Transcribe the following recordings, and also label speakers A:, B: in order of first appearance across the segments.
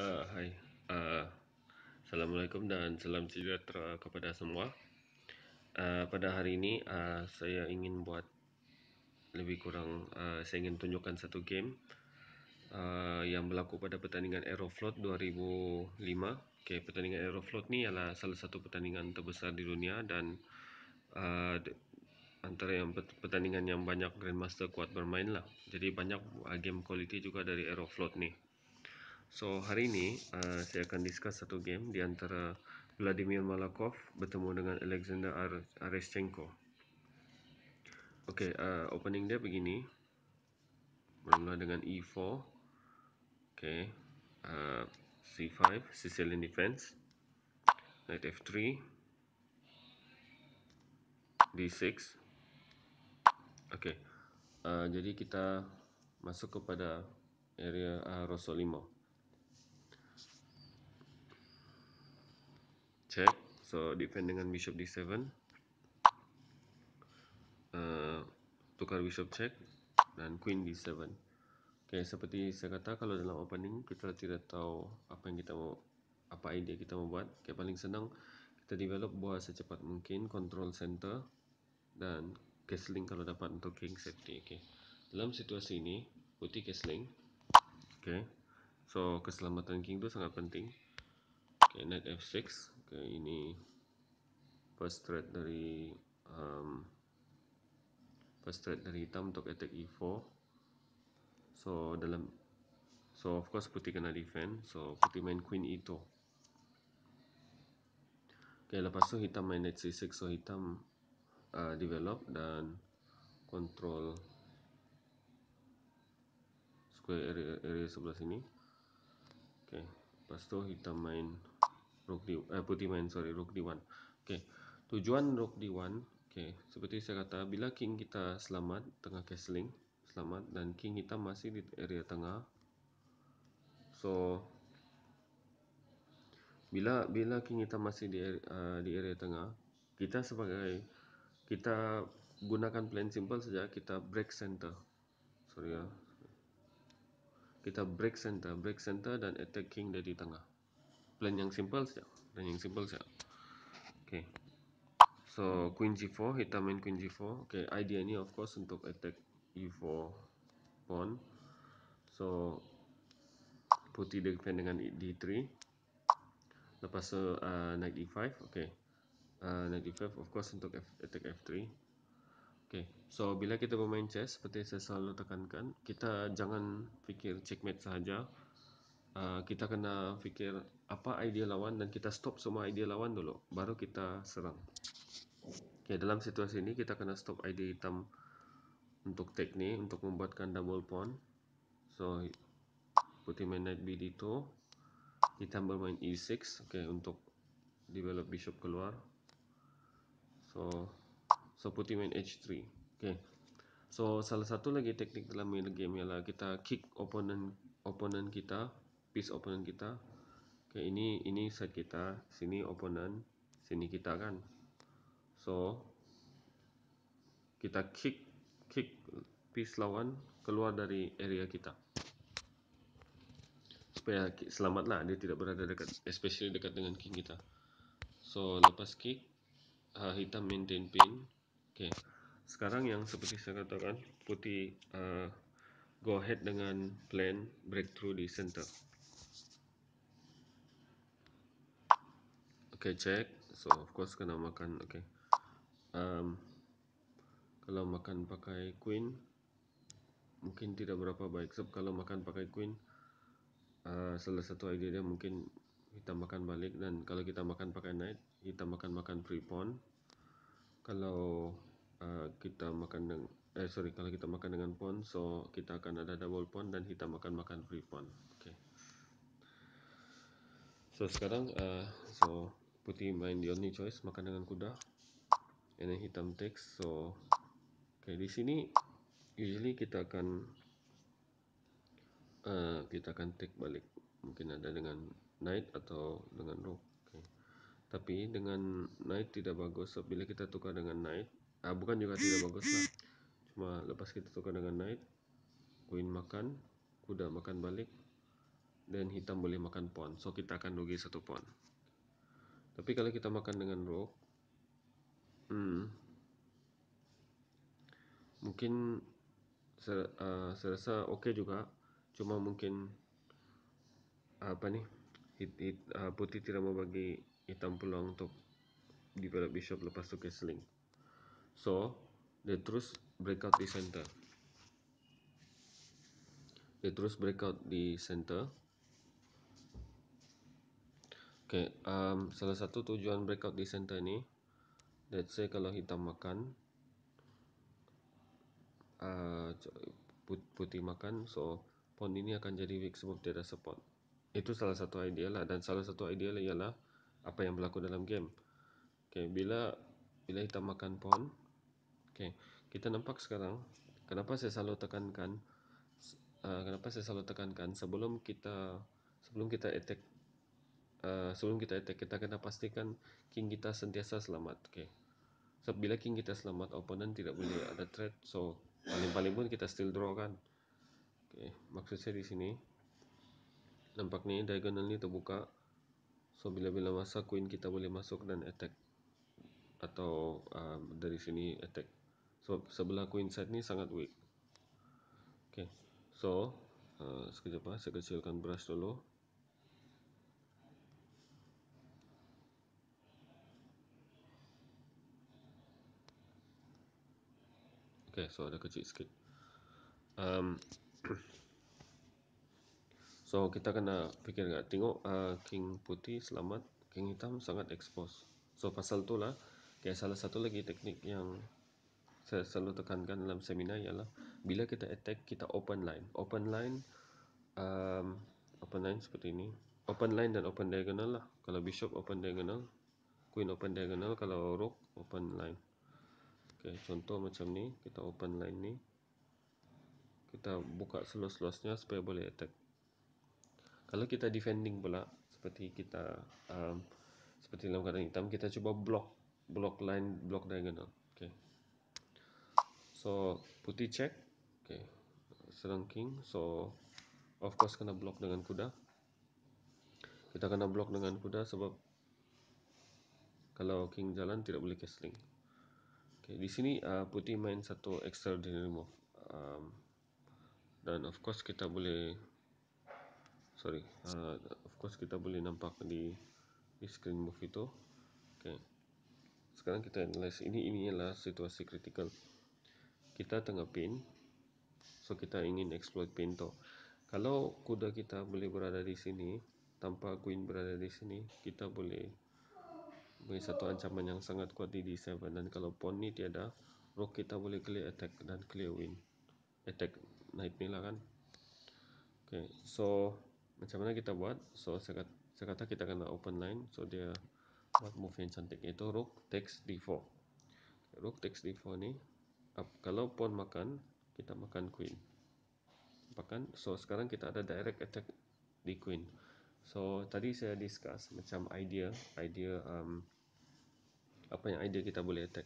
A: Uh, hai, uh, assalamualaikum dan salam sejahtera kepada semua. Uh, pada hari ini uh, saya ingin buat lebih kurang uh, saya ingin tunjukkan satu game uh, yang berlaku pada pertandingan Aeroflot 2005. Oke, okay, pertandingan Aeroflot ini adalah salah satu pertandingan terbesar di dunia dan uh, antara yang pertandingan yang banyak grandmaster kuat bermain lah. Jadi banyak uh, game quality juga dari Aeroflot nih. So hari ini uh, saya akan discuss satu game di antara Vladimir Malakov bertemu dengan Alexander Ar Areschenko. Okay, uh, opening dia begini. Bermula dengan e4. Okay, uh, c5, Sicilian defense. Knight f3. d6. Okay, uh, jadi kita masuk kepada area uh, Rosolimo. 5. check so defend dengan bishop d7 uh, tukar bishop check dan queen d7 ok seperti saya kata kalau dalam opening kita tidak tahu apa yang kita mau apa idea kita mau buat okay, paling senang kita develop buat secepat mungkin control center dan castling kalau dapat untuk king safety okay. dalam situasi ini putih castling okay. so keselamatan king tu sangat penting okay, ya, knight f6 okay, ini first threat dari um, first threat dari hitam untuk attack e4 so dalam so of course putih kena defend so putih main queen e2 ok lepas tu hitam main knight c6 so hitam uh, develop dan control square area, area sebelah sini ok lepas tu hitam main rook D, eh, putih main sorry rook D1. Okey. Tujuan rook D1, okey, seperti saya kata bila king kita selamat tengah castling, selamat dan king kita masih di area tengah. So bila bila king kita masih di uh, di area tengah, kita sebagai kita gunakan plan simple saja kita break center. Sorry ya. Kita break center, break center dan attack king dari tengah plan yang simple saja. Plan yang simple saja. Okay. So queen g4, kita main queen g4. Okay, idea ini of course untuk attack e4 pawn. So putih defend dengan d3. Lepas tu uh, knight e5. Okay. Uh, knight e5 of course untuk attack f3. Okay, so bila kita bermain chess, seperti saya selalu tekankan, kita jangan fikir checkmate sahaja uh, kita kena fikir apa idea lawan dan kita stop semua idea lawan dulu baru kita serang. Okay, dalam situasi ini kita kena stop idea hitam untuk teknik untuk membuatkan double pawn. So putih main knight bd2 hitam bermain e6 okay, untuk develop bishop keluar. So so putih main h3. Okay. So salah satu lagi teknik dalam main game ialah kita kick opponent opponent kita piece opponent kita. Okay, ini ini side kita, sini opponent, sini kita kan. So kita kick kick piece lawan keluar dari area kita. Supaya selamatlah dia tidak berada dekat especially dekat dengan king kita. So lepas kick uh, hitam maintain pin. Okay. Sekarang yang seperti saya katakan, putih uh, go ahead dengan plan breakthrough di center. Okay, check. So, of course kena makan. Okay. Um, kalau makan pakai queen, mungkin tidak berapa baik. Sebab so, kalau makan pakai queen, uh, salah satu idea mungkin kita makan balik. Dan kalau kita makan pakai knight, kita makan-makan free pawn. Kalau uh, kita makan dengan Eh sorry kalau kita makan dengan pawn so kita akan ada double pawn dan kita makan makan free pawn. Okay. So sekarang uh, so putih main the only choice makan dengan kuda and then hitam takes so okay, di sini usually kita akan uh, kita akan take balik mungkin ada dengan knight atau dengan rook okay. tapi dengan knight tidak bagus so, bila kita tukar dengan knight ah bukan juga tidak bagus lah cuma lepas kita tukar dengan knight queen makan kuda makan balik dan hitam boleh makan pawn so kita akan rugi satu pawn tapi kalau kita makan dengan raw hmm, mungkin saya, uh, eh, rasa oke okay juga cuma mungkin apa nih hit, hit, uh, putih tidak mau bagi hitam peluang untuk develop bishop lepas itu casting so dia terus breakout di center dia terus breakout di center Okay, um, salah satu tujuan breakout di center ni Let's say kalau hitam makan uh, Putih makan So, pawn ini akan jadi weak sebab dia ada support Itu salah satu idea lah Dan salah satu idea lah ialah Apa yang berlaku dalam game Okay, bila bila hitam makan pawn Okay, kita nampak sekarang Kenapa saya selalu tekankan uh, Kenapa saya selalu tekankan Sebelum kita Sebelum kita attack Eh, sebelum kita attack kita kena pastikan king kita sentiasa selamat okay so bila king kita selamat opponent tidak boleh ada threat so paling paling pun kita still draw kan Okey. maksud saya di sini nampak ni diagonal ni terbuka so bila bila masa queen kita boleh masuk dan attack atau um, dari sini attack so sebelah queen side ni sangat weak Okey. so uh, sekejap lah saya kecilkan brush dulu So ada kecil sikit. Um, so, kita kena fikir dekat. Tengok uh, King Putih selamat. King Hitam sangat expose. So, pasal tu lah. Okay, salah satu lagi teknik yang saya selalu tekankan dalam seminar ialah bila kita attack, kita open line. Open line, um, open line seperti ini. Open line dan open diagonal lah. Kalau bishop, open diagonal. Queen, open diagonal. Kalau rook, open line okay, contoh macam ni kita open line ni kita buka seluas-luasnya supaya boleh attack kalau kita defending pula seperti kita um, seperti dalam keadaan hitam kita cuba block block line block diagonal okay. so putih check okay. serang king so of course kena block dengan kuda kita kena block dengan kuda sebab kalau king jalan tidak boleh castling Okay, di sini uh, putih main satu extra extraordinary move. Um, dan of course kita boleh sorry, uh, of course kita boleh nampak di di screen move itu. Okay. Sekarang kita analyze ini ini adalah situasi kritikal. Kita tengah pin. So kita ingin exploit pin tu. Kalau kuda kita boleh berada di sini tanpa queen berada di sini, kita boleh mempunyai satu ancaman yang sangat kuat di D7 dan kalau pawn ni tiada rook kita boleh clear attack dan clear win attack knight ni lah kan ok so macam mana kita buat so saya kata, saya kata kita kena open line so dia buat move yang cantik itu rook takes D4 rook takes D4 ni up. kalau pawn makan kita makan queen makan so sekarang kita ada direct attack di queen So tadi saya discuss macam idea idea um, apa yang idea kita boleh attack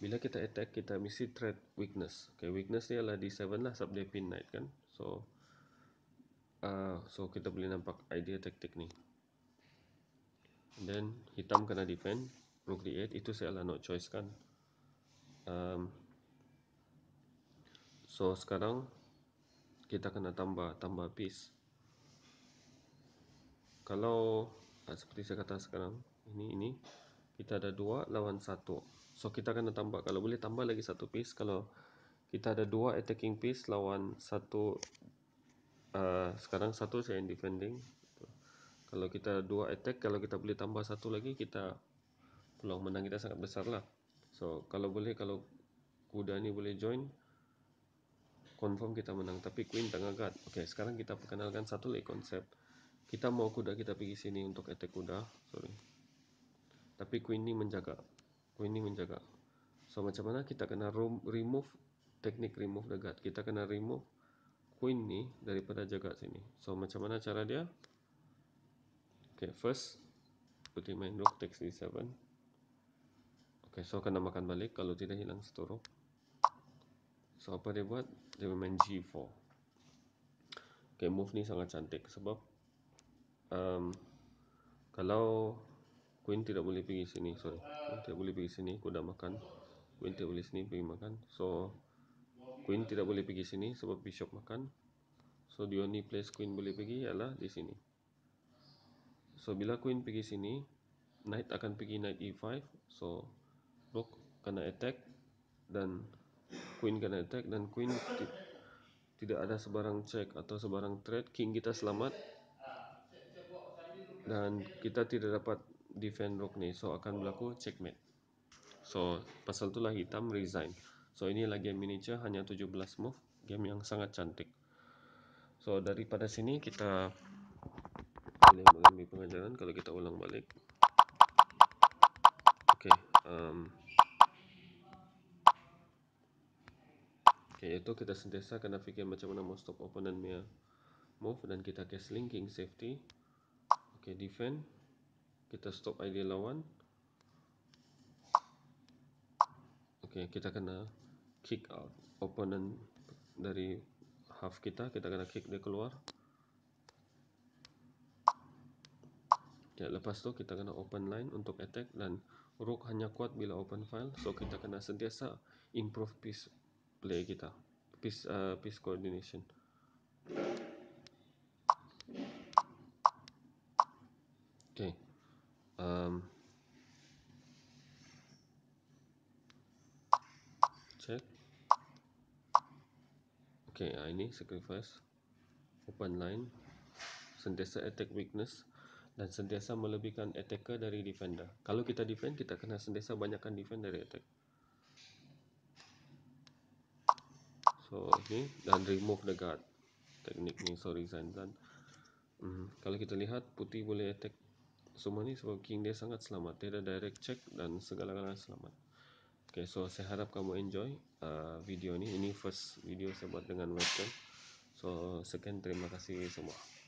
A: bila kita attack kita mesti threat weakness okay weakness ni adalah d7 lah sub dia pin knight kan so uh, so kita boleh nampak idea taktik ni And then hitam kena defend rook d8 itu saya lah no choice kan um, so sekarang kita kena tambah tambah piece kalau ah, seperti saya kata sekarang ini ini kita ada dua lawan satu. so kita kena tambah kalau boleh tambah lagi satu piece kalau kita ada dua attacking piece lawan satu uh, sekarang satu saya yang defending kalau kita dua attack kalau kita boleh tambah satu lagi kita peluang menang kita sangat besar lah so kalau boleh kalau kuda ni boleh join confirm kita menang tapi queen tengah guard ok sekarang kita perkenalkan satu lagi konsep kita mau kuda kita pergi sini untuk attack kuda sorry tapi queen ni menjaga queen ni menjaga so macam mana kita kena remove teknik remove the guard kita kena remove queen ni daripada jaga sini so macam mana cara dia okay first putih main rook takes d7 okay so kena makan balik kalau tidak hilang seturuh So apa dia buat? Dia main G4 Okay move ni sangat cantik sebab um, Kalau Queen tidak boleh pergi sini sorry Queen tidak boleh pergi sini Kuda makan Queen tidak boleh sini pergi makan so Queen tidak boleh pergi sini sebab bishop makan so the only place Queen boleh pergi ialah di sini so bila Queen pergi sini Knight akan pergi Knight E5 so Rook kena attack dan Queen kena attack dan Queen tidak ada sebarang check atau sebarang threat. King kita selamat dan kita tidak dapat defend rook ni so akan berlaku checkmate so pasal tu lah hitam resign so ini lagi game miniature hanya 17 move game yang sangat cantik so daripada sini kita boleh mengambil pengajaran kalau kita ulang balik ok um, Okay, itu kita sentiasa kena fikir macam mana mau stop opponent punya move dan kita cast linking safety. Okay, defend kita stop idea lawan ok kita kena kick out opponent dari half kita kita kena kick dia keluar Okay, lepas tu kita kena open line untuk attack dan rook hanya kuat bila open file so kita kena sentiasa improve piece play kita piece uh, piece coordination um, check okay uh, ini sacrifice open line sentiasa attack weakness dan sentiasa melebihkan attacker dari defender kalau kita defend kita kena sentiasa banyakkan defend dari attack so ini dan remove the guard teknik ni sorry Zainzan mm, kalau kita lihat putih boleh attack semua ni sebab King dia sangat selamat Dia dah direct check dan segala-galanya selamat Ok so saya harap kamu enjoy uh, video ni Ini first video saya buat dengan webcam So sekian terima kasih semua